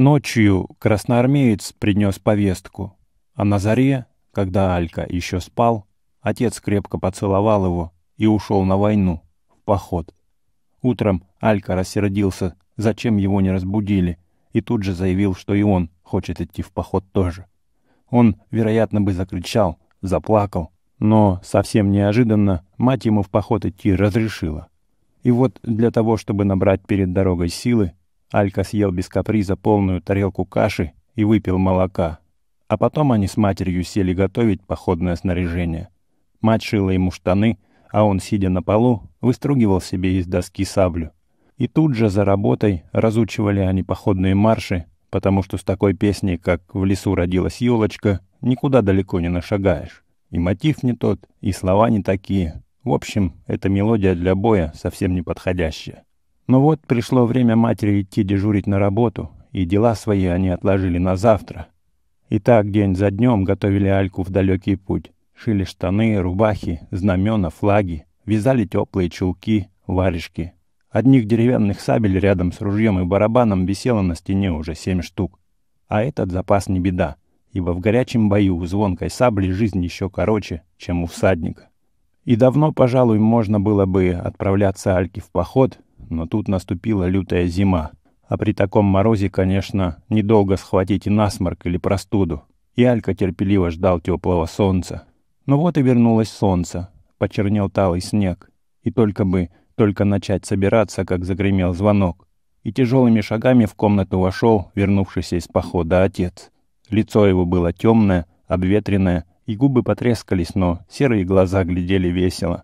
Ночью красноармеец принес повестку, а на заре, когда Алька еще спал, отец крепко поцеловал его и ушел на войну, в поход. Утром Алька рассердился, зачем его не разбудили, и тут же заявил, что и он хочет идти в поход тоже. Он, вероятно, бы закричал, заплакал, но совсем неожиданно мать ему в поход идти разрешила. И вот для того, чтобы набрать перед дорогой силы, Алька съел без каприза полную тарелку каши и выпил молока. А потом они с матерью сели готовить походное снаряжение. Мать шила ему штаны, а он, сидя на полу, выстругивал себе из доски саблю. И тут же за работой разучивали они походные марши, потому что с такой песней, как «В лесу родилась елочка», никуда далеко не нашагаешь. И мотив не тот, и слова не такие. В общем, эта мелодия для боя совсем не подходящая. Но ну вот пришло время матери идти дежурить на работу, и дела свои они отложили на завтра. И так день за днем готовили Альку в далекий путь. Шили штаны, рубахи, знамена, флаги, вязали теплые чулки, варежки. Одних деревянных сабель рядом с ружьем и барабаном висело на стене уже семь штук. А этот запас не беда, ибо в горячем бою у звонкой сабли жизнь еще короче, чем у всадника. И давно, пожалуй, можно было бы отправляться Альке в поход — но тут наступила лютая зима. А при таком морозе, конечно, недолго схватить и насморк или простуду. И Алька терпеливо ждал теплого солнца. Но «Ну вот и вернулось солнце. Почернел талый снег. И только бы, только начать собираться, как загремел звонок. И тяжелыми шагами в комнату вошел вернувшийся из похода отец. Лицо его было темное, обветренное, и губы потрескались, но серые глаза глядели весело.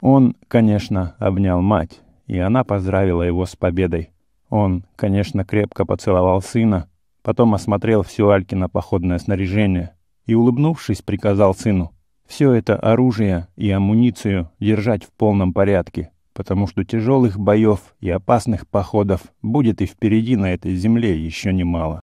Он, конечно, обнял мать и она поздравила его с победой. Он, конечно, крепко поцеловал сына, потом осмотрел все Алькино походное снаряжение и, улыбнувшись, приказал сыну все это оружие и амуницию держать в полном порядке, потому что тяжелых боев и опасных походов будет и впереди на этой земле еще немало.